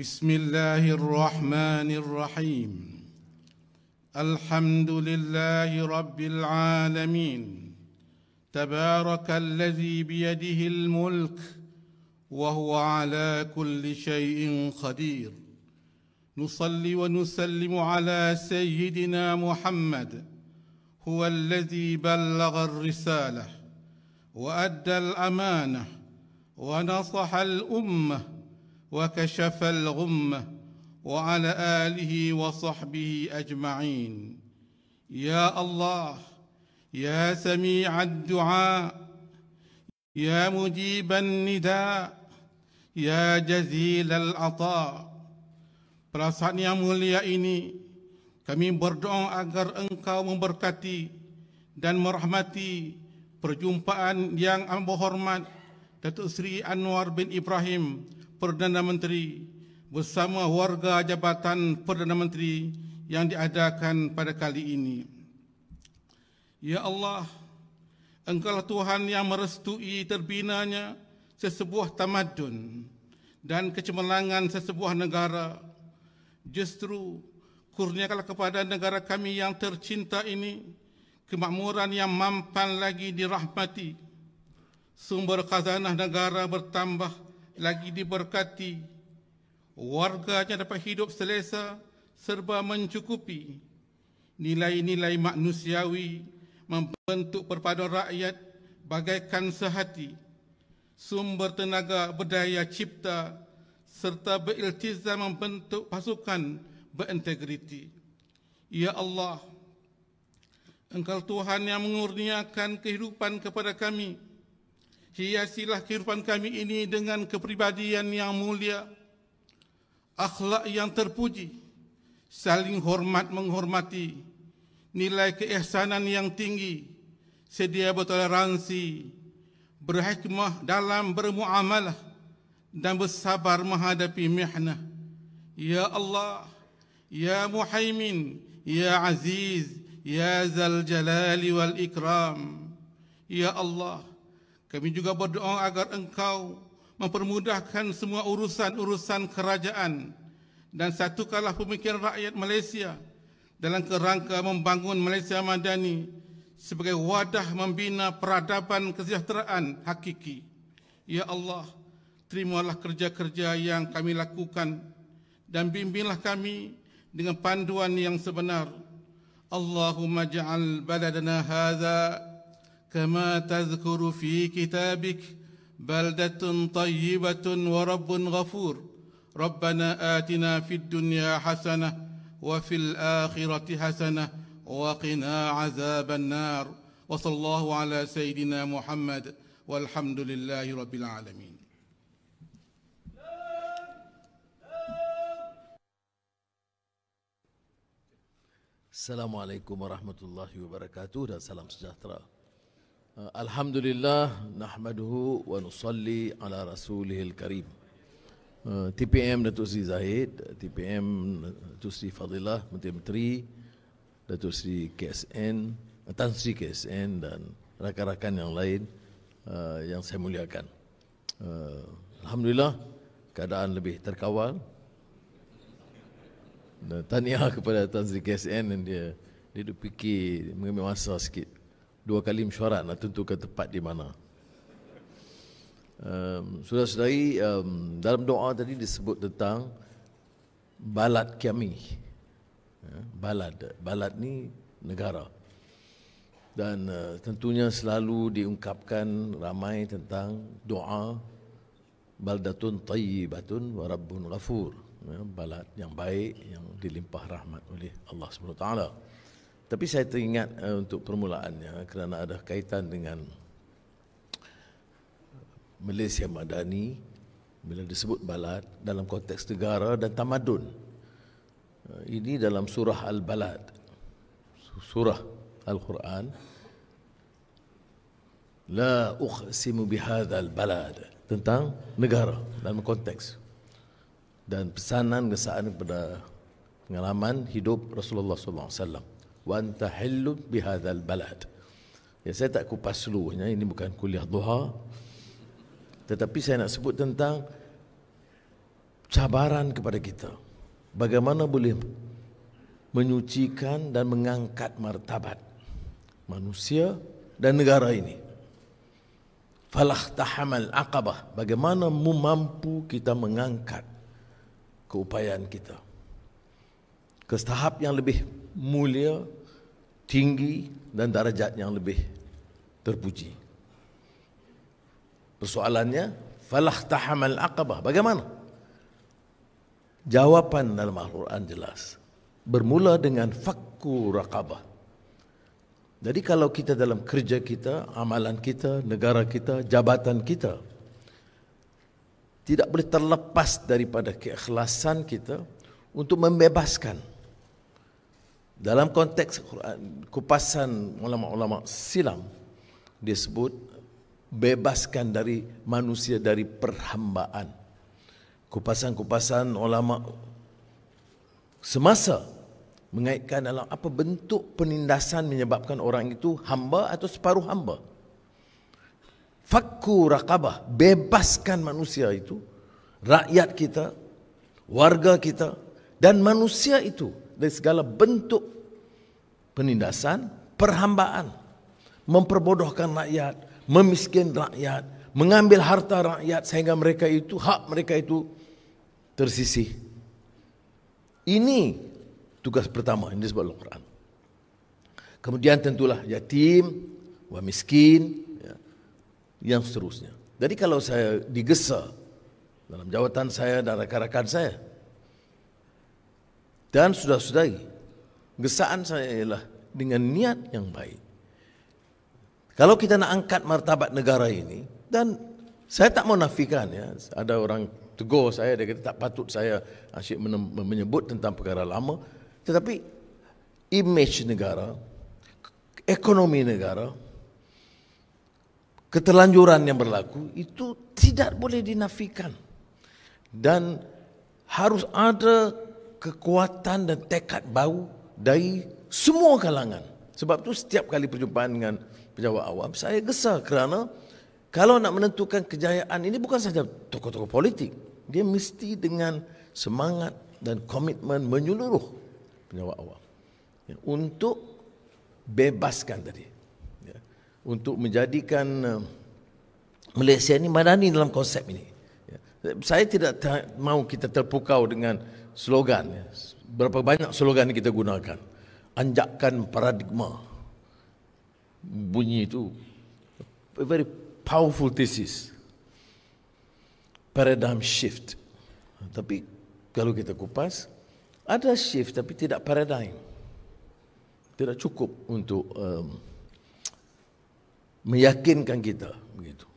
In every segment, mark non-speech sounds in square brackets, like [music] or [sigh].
بسم الله الرحمن الرحيم الحمد لله رب العالمين تبارك الذي بيده الملك وهو على كل شيء قدير نصلي ونسلم على سيدنا محمد هو الذي بلغ الرساله وادى الامانه ونصح الامه وكشف الغمه وعلى اله وصحبه أجمعين يا الله يا سميع الدعاء يا مجيب النداء يا جزيل العطاء Perasaan yang mulia ini kami berdoa agar engkau memberkati dan merahmati perjumpaan yang amat hormat Datuk Seri Anwar bin Ibrahim Perdana Menteri bersama warga Jabatan Perdana Menteri yang diadakan pada kali ini. Ya Allah, Engkaulah Tuhan yang merestui terbinanya sesebuah tamadun dan kecemerlangan sesebuah negara. Justru kurniakanlah kepada negara kami yang tercinta ini kemakmuran yang mampan lagi dirahmati. Sumber khazanah negara bertambah lagi diberkati. Warganya dapat hidup selesa serba mencukupi. Nilai-nilai manusiawi membentuk perpaduan rakyat bagaikan sehati. Sumber tenaga berdaya cipta serta beriltizam membentuk pasukan berintegriti. Ya Allah, Engkau Tuhan yang mengurniakan kehidupan kepada kami. Kami. Hiasilah kehidupan kami ini dengan kepribadian yang mulia, akhlak yang terpuji, saling hormat menghormati, nilai keihsanan yang tinggi, sedia bertoleransi, berhikmah dalam bermuamalah dan bersabar menghadapi mihnah. Ya Allah, Ya Muhaimin, Ya Aziz, Ya Zal Jalali wal Ikram. Ya Allah, kami juga berdoa agar engkau mempermudahkan semua urusan-urusan kerajaan dan satukanlah pemikiran rakyat Malaysia dalam kerangka membangun Malaysia Madani sebagai wadah membina peradaban kesejahteraan hakiki. Ya Allah, terimalah kerja-kerja yang kami lakukan dan bimbinglah kami dengan panduan yang sebenar. Allahumma ja'al baladana hadha كما تذكر في كتابك بلدة طيبة ورب غفور ربنا آتنا في الدنيا حسنة وفي الآخرة حسنة وقنا عذاب النار وصلى الله على سيدنا محمد والحمد لله رب العالمين السلام عليكم ورحمه الله وبركاته سلام sejahtera. Uh, Alhamdulillah nahmaduhu wa nusalli ala rasulihil karim. Uh, TPM Datuk Seri Zahid, TPM Datuk Seri Fadilah Menteri Menteri, Datuk Seri KSN, uh, Tan Sri KSN dan rakan-rakan yang lain yang saya muliakan. Alhamdulillah keadaan lebih terkawal. Dan tahniah kepada Tan Sri KSN dia dia duk fikir mengambil masa sikit dua kali mesyuarat nak tentukan tempat di mana. Um, sudah saudari um, dalam doa tadi disebut tentang balad kami. Ya, balad, balad ni negara. Dan uh, tentunya selalu diungkapkan ramai tentang doa baldatun tayyibatun wa rabbun ghafur. Ya, balad yang baik yang dilimpah rahmat oleh Allah Subhanahu taala. Tapi saya teringat uh, untuk permulaannya kerana ada kaitan dengan Malaysia Madani bila disebut balad dalam konteks negara dan tamadun. Uh, ini dalam surah Al-Balad. Surah Al-Quran. La uqsimu bihadha al-balad. Tentang negara dalam konteks. Dan pesanan, kesan kepada pengalaman hidup Rasulullah SAW wa anta halu bihadzal balad ya saya tak kupas seluruhnya ini bukan kuliah duha tetapi saya nak sebut tentang cabaran kepada kita bagaimana boleh menyucikan dan mengangkat martabat manusia dan negara ini falah tahamal aqabah bagaimana mampu kita mengangkat keupayaan kita ke tahap yang lebih mulia, tinggi dan darajat yang lebih terpuji. Persoalannya, falah tahamal akabah. Bagaimana? Jawapan dalam Al-Quran jelas. Bermula dengan fakku raqabah. Jadi kalau kita dalam kerja kita, amalan kita, negara kita, jabatan kita, tidak boleh terlepas daripada keikhlasan kita untuk membebaskan dalam konteks kupasan ulama-ulama silam dia sebut bebaskan dari manusia dari perhambaan. Kupasan-kupasan ulama semasa mengaitkan dalam apa bentuk penindasan menyebabkan orang itu hamba atau separuh hamba. Fakku raqabah, bebaskan manusia itu, rakyat kita, warga kita dan manusia itu dari segala bentuk penindasan, perhambaan, memperbodohkan rakyat, memiskin rakyat, mengambil harta rakyat sehingga mereka itu hak mereka itu tersisih. Ini tugas pertama yang disebut dalam Quran. Kemudian tentulah yatim, wa miskin, ya, yang seterusnya. Jadi kalau saya digesa dalam jawatan saya dan rakan-rakan saya, dan sudah sudahi Gesaan saya ialah dengan niat yang baik Kalau kita nak angkat martabat negara ini Dan saya tak mau nafikan ya Ada orang tegur saya Dia kata tak patut saya asyik menyebut tentang perkara lama Tetapi image negara Ekonomi negara Ketelanjuran yang berlaku itu tidak boleh dinafikan Dan harus ada kekuatan dan tekad baru dari semua kalangan. Sebab tu setiap kali perjumpaan dengan pejabat awam, saya gesa kerana kalau nak menentukan kejayaan ini bukan sahaja tokoh-tokoh politik. Dia mesti dengan semangat dan komitmen menyeluruh pejabat awam. Ya, untuk bebaskan tadi. Ya, untuk menjadikan eh, Malaysia ini madani dalam konsep ini. Ya, saya tidak mahu kita terpukau dengan slogan. Ya. Berapa banyak slogan yang kita gunakan. Anjakkan paradigma. Bunyi itu. A very powerful thesis. Paradigm shift. Tapi kalau kita kupas, ada shift tapi tidak paradigm. Tidak cukup untuk um, meyakinkan kita. Begitu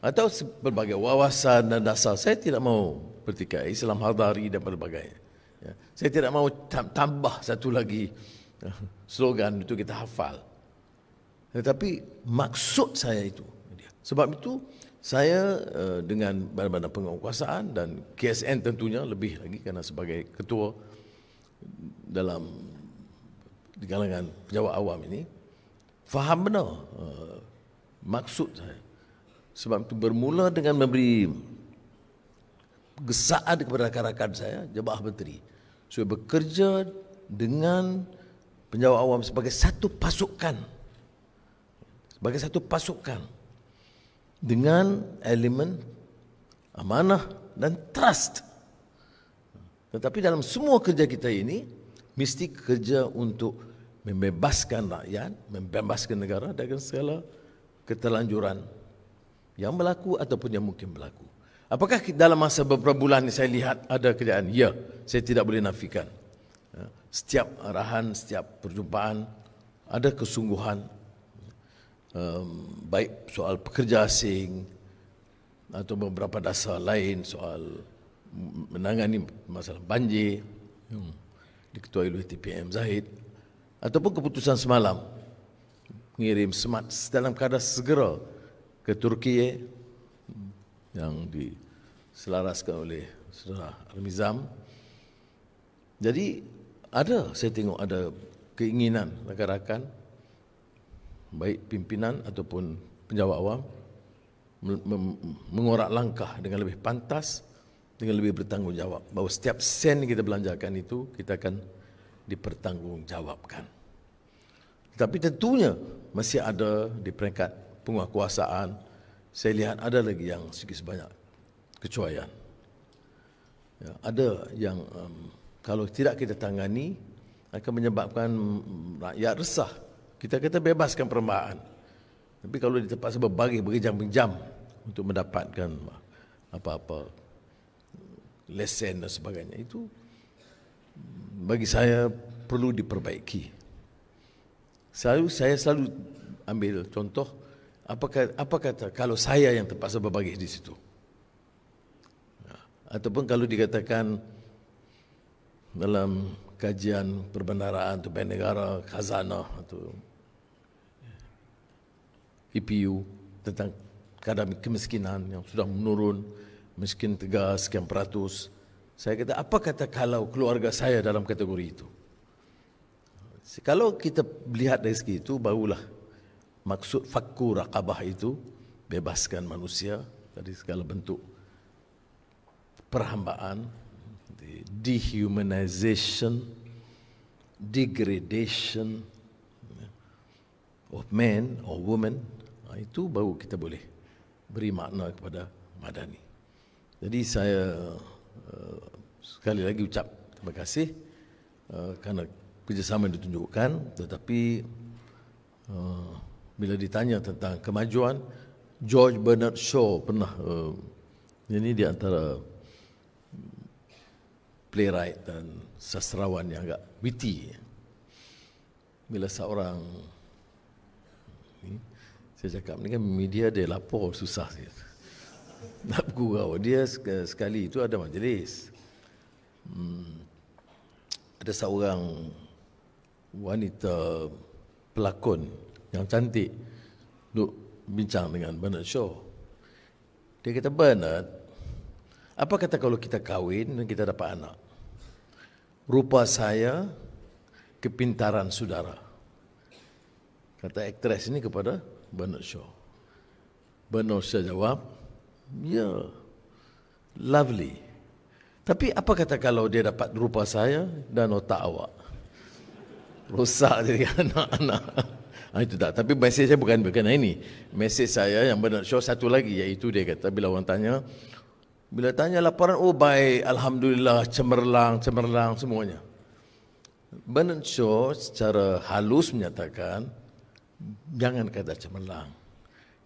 atau pelbagai wawasan dan dasar. Saya tidak mahu pertikai Islam hadari dan pelbagainya. Ya. Saya tidak mahu tambah satu lagi ya, slogan itu kita hafal. Tetapi maksud saya itu. Sebab itu saya eh, dengan badan-badan penguasaan dan KSN tentunya lebih lagi kerana sebagai ketua dalam kalangan pejabat awam ini faham benar uh, maksud saya sebab itu bermula dengan memberi gesaan kepada rakan-rakan saya, Jemaah Menteri. Saya bekerja dengan penjawat awam sebagai satu pasukan. Sebagai satu pasukan. Dengan elemen amanah dan trust. Tetapi dalam semua kerja kita ini, mesti kerja untuk membebaskan rakyat, membebaskan negara dengan segala ketelanjuran yang berlaku ataupun yang mungkin berlaku. Apakah dalam masa beberapa bulan ini saya lihat ada kejadian? Ya, saya tidak boleh nafikan. Ya, setiap arahan, setiap perjumpaan, ada kesungguhan. baik soal pekerja asing atau beberapa dasar lain soal menangani masalah banjir hmm, diketuai oleh TPM Zahid ataupun keputusan semalam mengirim semat dalam kadar segera ke Turki eh, yang diselaraskan oleh Saudara Armizam. Jadi ada saya tengok ada keinginan rakan-rakan baik pimpinan ataupun penjawat awam mengorak langkah dengan lebih pantas dengan lebih bertanggungjawab bahawa setiap sen yang kita belanjakan itu kita akan dipertanggungjawabkan tapi tentunya masih ada di peringkat penguasaan, saya lihat ada lagi yang sedikit sebanyak kecuaian. Ya, ada yang um, kalau tidak kita tangani akan menyebabkan rakyat resah. Kita kata bebaskan perembahan. Tapi kalau di tempat sebab bagi berjam-jam untuk mendapatkan ah, apa-apa lesen dan sebagainya itu bagi saya perlu diperbaiki. Selalu saya selalu ambil contoh apa kata, apa kata kalau saya yang terpaksa berbagi di situ? Ya. Ataupun kalau dikatakan dalam kajian perbendaharaan atau bank negara, khazanah atau IPU e tentang kadar kemiskinan yang sudah menurun, miskin tegas sekian peratus. Saya kata, apa kata kalau keluarga saya dalam kategori itu? Kalau kita lihat dari segi itu, barulah maksud fakku raka'bah itu bebaskan manusia dari segala bentuk perhambaan dehumanization degradation of man or woman ah, itu baru kita boleh beri makna kepada madani jadi saya eh, sekali lagi ucap terima kasih uh, kerana kerjasama yang ditunjukkan tetapi eh, bila ditanya tentang kemajuan George Bernard Shaw pernah uh, ini di antara playwright dan sastrawan yang agak witty bila seorang ini, saya cakap ni kan media dia lapor susah [laughs] dia nak bergurau dia sekali itu ada majlis hmm, ada seorang wanita pelakon yang cantik duk bincang dengan Bernard Shaw. Dia kata, Bernard, apa kata kalau kita kahwin dan kita dapat anak? Rupa saya, kepintaran saudara. Kata aktris ini kepada Bernard Shaw. Bernard Shaw jawab, ya, yeah, lovely. Tapi apa kata kalau dia dapat rupa saya dan otak awak? Rosak jadi [laughs] anak-anak. Ha, itu tak. Tapi mesej saya bukan berkenaan ini. Mesej saya yang benar show satu lagi iaitu dia kata bila orang tanya, bila tanya laporan, oh baik, Alhamdulillah, cemerlang, cemerlang, semuanya. Benar show secara halus menyatakan, jangan kata cemerlang,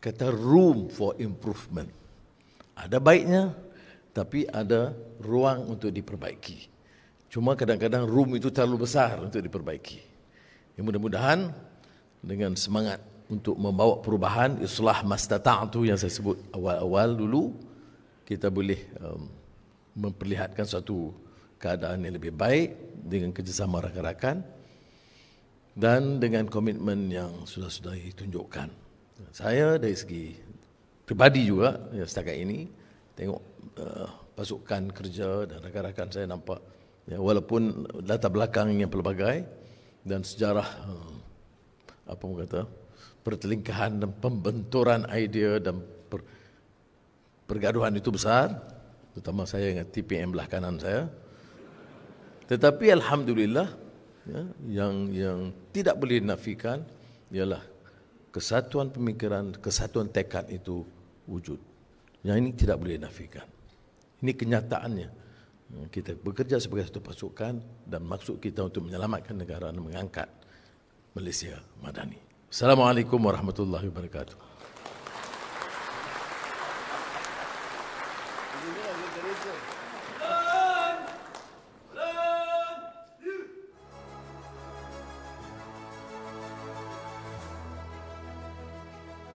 kata room for improvement. Ada baiknya, tapi ada ruang untuk diperbaiki. Cuma kadang-kadang room itu terlalu besar untuk diperbaiki. Ya, mudah-mudahan dengan semangat untuk membawa perubahan islah mastata'tu yang saya sebut awal-awal dulu kita boleh um, memperlihatkan suatu keadaan yang lebih baik dengan kerjasama rakan-rakan dan dengan komitmen yang sudah-sudah ditunjukkan saya dari segi pribadi juga ya, setakat ini tengok uh, pasukan kerja dan rakan-rakan saya nampak ya, walaupun latar belakangnya pelbagai dan sejarah um, apa orang kata pertelingkahan dan pembenturan idea dan per, pergaduhan itu besar terutama saya dengan TPM belah kanan saya tetapi alhamdulillah ya, yang yang tidak boleh dinafikan ialah kesatuan pemikiran kesatuan tekad itu wujud yang ini tidak boleh dinafikan ini kenyataannya kita bekerja sebagai satu pasukan dan maksud kita untuk menyelamatkan negara dan mengangkat Malaysia Madani. Assalamualaikum warahmatullahi wabarakatuh.